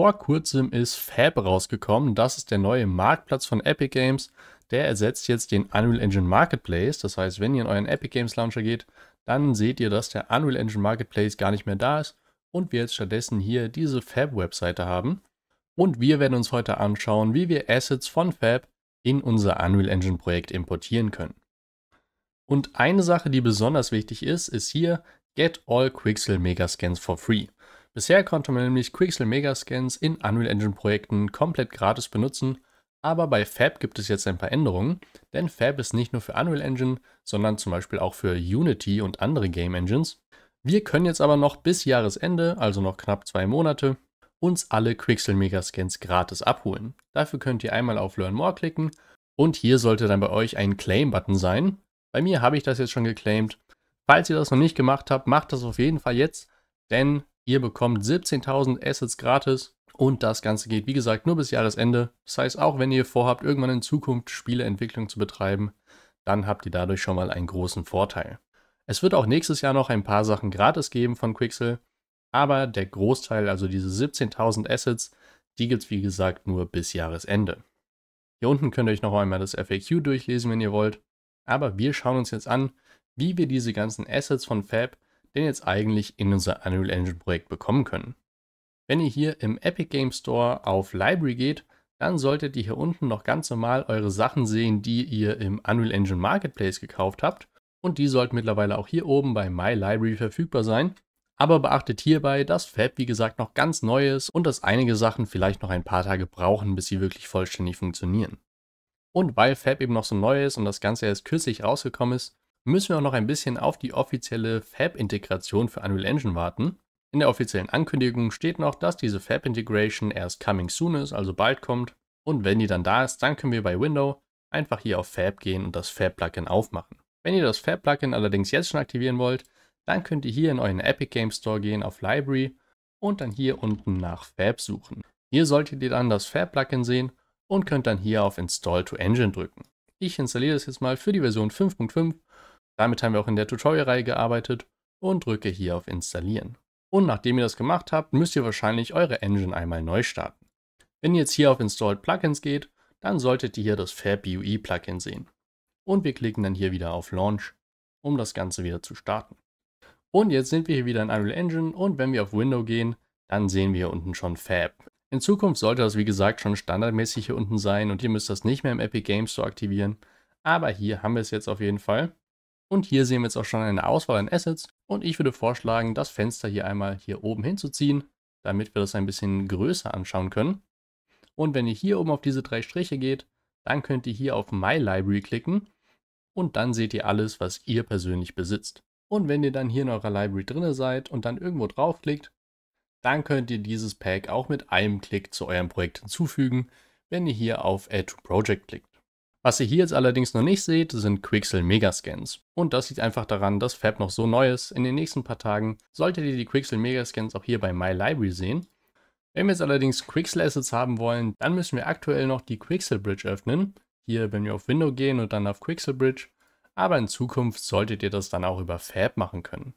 Vor kurzem ist Fab rausgekommen. Das ist der neue Marktplatz von Epic Games. Der ersetzt jetzt den Unreal Engine Marketplace. Das heißt, wenn ihr in euren Epic Games Launcher geht, dann seht ihr, dass der Unreal Engine Marketplace gar nicht mehr da ist und wir jetzt stattdessen hier diese Fab-Webseite haben. Und wir werden uns heute anschauen, wie wir Assets von Fab in unser Unreal Engine Projekt importieren können. Und eine Sache, die besonders wichtig ist, ist hier Get All Quixel Megascans for Free. Bisher konnte man nämlich Quixel Megascans in Unreal Engine Projekten komplett gratis benutzen, aber bei Fab gibt es jetzt ein paar Änderungen, denn Fab ist nicht nur für Unreal Engine, sondern zum Beispiel auch für Unity und andere Game Engines. Wir können jetzt aber noch bis Jahresende, also noch knapp zwei Monate, uns alle Quixel Megascans gratis abholen. Dafür könnt ihr einmal auf Learn More klicken und hier sollte dann bei euch ein Claim-Button sein. Bei mir habe ich das jetzt schon geclaimed. Falls ihr das noch nicht gemacht habt, macht das auf jeden Fall jetzt, denn Ihr bekommt 17.000 Assets gratis und das Ganze geht, wie gesagt, nur bis Jahresende. Das heißt, auch wenn ihr vorhabt, irgendwann in Zukunft Spieleentwicklung zu betreiben, dann habt ihr dadurch schon mal einen großen Vorteil. Es wird auch nächstes Jahr noch ein paar Sachen gratis geben von Quixel, aber der Großteil, also diese 17.000 Assets, die gibt es wie gesagt nur bis Jahresende. Hier unten könnt ihr euch noch einmal das FAQ durchlesen, wenn ihr wollt. Aber wir schauen uns jetzt an, wie wir diese ganzen Assets von Fab denn jetzt eigentlich in unser Unreal Engine Projekt bekommen können. Wenn ihr hier im Epic Game Store auf Library geht, dann solltet ihr hier unten noch ganz normal eure Sachen sehen, die ihr im Unreal Engine Marketplace gekauft habt. Und die sollten mittlerweile auch hier oben bei My Library verfügbar sein. Aber beachtet hierbei, dass Fab wie gesagt noch ganz neu ist und dass einige Sachen vielleicht noch ein paar Tage brauchen, bis sie wirklich vollständig funktionieren. Und weil Fab eben noch so neu ist und das Ganze erst kürzlich rausgekommen ist, müssen wir auch noch ein bisschen auf die offizielle Fab-Integration für Unreal Engine warten. In der offiziellen Ankündigung steht noch, dass diese Fab-Integration erst coming soon ist, also bald kommt. Und wenn die dann da ist, dann können wir bei Window einfach hier auf Fab gehen und das Fab-Plugin aufmachen. Wenn ihr das Fab-Plugin allerdings jetzt schon aktivieren wollt, dann könnt ihr hier in euren Epic Game Store gehen auf Library und dann hier unten nach Fab suchen. Hier solltet ihr dann das Fab-Plugin sehen und könnt dann hier auf Install to Engine drücken. Ich installiere das jetzt mal für die Version 5.5. Damit haben wir auch in der Tutorial-Reihe gearbeitet und drücke hier auf Installieren. Und nachdem ihr das gemacht habt, müsst ihr wahrscheinlich eure Engine einmal neu starten. Wenn ihr jetzt hier auf Installed Plugins geht, dann solltet ihr hier das FabUI e Plugin sehen. Und wir klicken dann hier wieder auf Launch, um das Ganze wieder zu starten. Und jetzt sind wir hier wieder in Unreal Engine und wenn wir auf Window gehen, dann sehen wir hier unten schon Fab in Zukunft sollte das wie gesagt schon standardmäßig hier unten sein und ihr müsst das nicht mehr im Epic Games Store aktivieren. Aber hier haben wir es jetzt auf jeden Fall. Und hier sehen wir jetzt auch schon eine Auswahl an Assets und ich würde vorschlagen, das Fenster hier einmal hier oben hinzuziehen, damit wir das ein bisschen größer anschauen können. Und wenn ihr hier oben auf diese drei Striche geht, dann könnt ihr hier auf My Library klicken und dann seht ihr alles, was ihr persönlich besitzt. Und wenn ihr dann hier in eurer Library drin seid und dann irgendwo draufklickt, dann könnt ihr dieses Pack auch mit einem Klick zu eurem Projekt hinzufügen, wenn ihr hier auf Add to Project klickt. Was ihr hier jetzt allerdings noch nicht seht, sind Quixel Megascans. Und das liegt einfach daran, dass Fab noch so neu ist. In den nächsten paar Tagen solltet ihr die Quixel Megascans auch hier bei My Library sehen. Wenn wir jetzt allerdings Quixel Assets haben wollen, dann müssen wir aktuell noch die Quixel Bridge öffnen. Hier, wenn wir auf Window gehen und dann auf Quixel Bridge. Aber in Zukunft solltet ihr das dann auch über Fab machen können.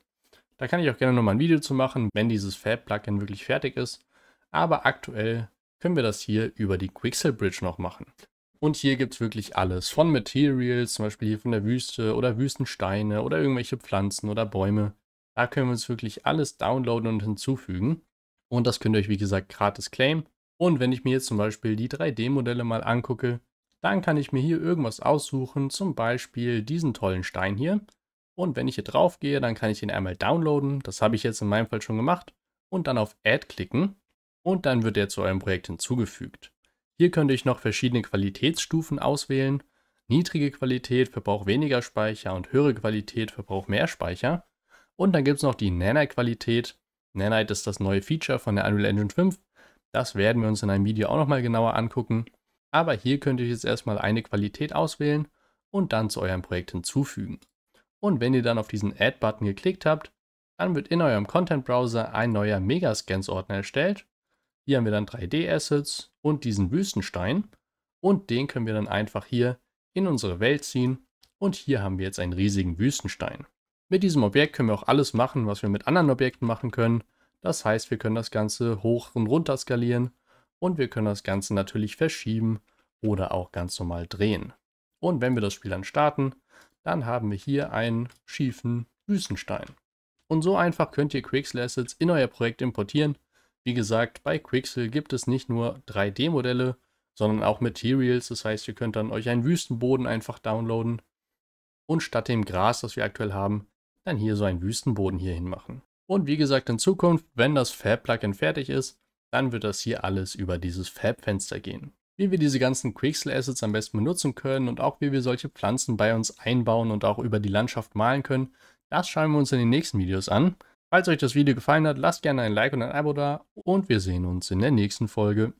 Da kann ich auch gerne nochmal ein Video zu machen, wenn dieses Fab-Plugin wirklich fertig ist. Aber aktuell können wir das hier über die Quixel Bridge noch machen. Und hier gibt es wirklich alles, von Materials, zum Beispiel hier von der Wüste oder Wüstensteine oder irgendwelche Pflanzen oder Bäume. Da können wir uns wirklich alles downloaden und hinzufügen. Und das könnt ihr euch, wie gesagt, gratis claimen. Und wenn ich mir jetzt zum Beispiel die 3D-Modelle mal angucke, dann kann ich mir hier irgendwas aussuchen, zum Beispiel diesen tollen Stein hier. Und wenn ich hier drauf gehe, dann kann ich den einmal downloaden. Das habe ich jetzt in meinem Fall schon gemacht. Und dann auf Add klicken. Und dann wird er zu eurem Projekt hinzugefügt. Hier könnte ich noch verschiedene Qualitätsstufen auswählen. Niedrige Qualität verbraucht weniger Speicher und höhere Qualität verbraucht mehr Speicher. Und dann gibt es noch die Nanite-Qualität. Nanite ist das neue Feature von der Unreal Engine 5. Das werden wir uns in einem Video auch nochmal genauer angucken. Aber hier könnt ihr jetzt erstmal eine Qualität auswählen und dann zu eurem Projekt hinzufügen. Und wenn ihr dann auf diesen Add-Button geklickt habt, dann wird in eurem Content-Browser ein neuer Megascans-Ordner erstellt. Hier haben wir dann 3D-Assets und diesen Wüstenstein. Und den können wir dann einfach hier in unsere Welt ziehen. Und hier haben wir jetzt einen riesigen Wüstenstein. Mit diesem Objekt können wir auch alles machen, was wir mit anderen Objekten machen können. Das heißt, wir können das Ganze hoch und runter skalieren. Und wir können das Ganze natürlich verschieben oder auch ganz normal drehen. Und wenn wir das Spiel dann starten, dann haben wir hier einen schiefen Wüstenstein. Und so einfach könnt ihr Quixel Assets in euer Projekt importieren. Wie gesagt, bei Quixel gibt es nicht nur 3D-Modelle, sondern auch Materials. Das heißt, ihr könnt dann euch einen Wüstenboden einfach downloaden und statt dem Gras, das wir aktuell haben, dann hier so einen Wüstenboden hier hinmachen. Und wie gesagt, in Zukunft, wenn das Fab-Plugin fertig ist, dann wird das hier alles über dieses Fab-Fenster gehen wie wir diese ganzen Quixel Assets am besten benutzen können und auch wie wir solche Pflanzen bei uns einbauen und auch über die Landschaft malen können, das schauen wir uns in den nächsten Videos an. Falls euch das Video gefallen hat, lasst gerne ein Like und ein Abo da und wir sehen uns in der nächsten Folge.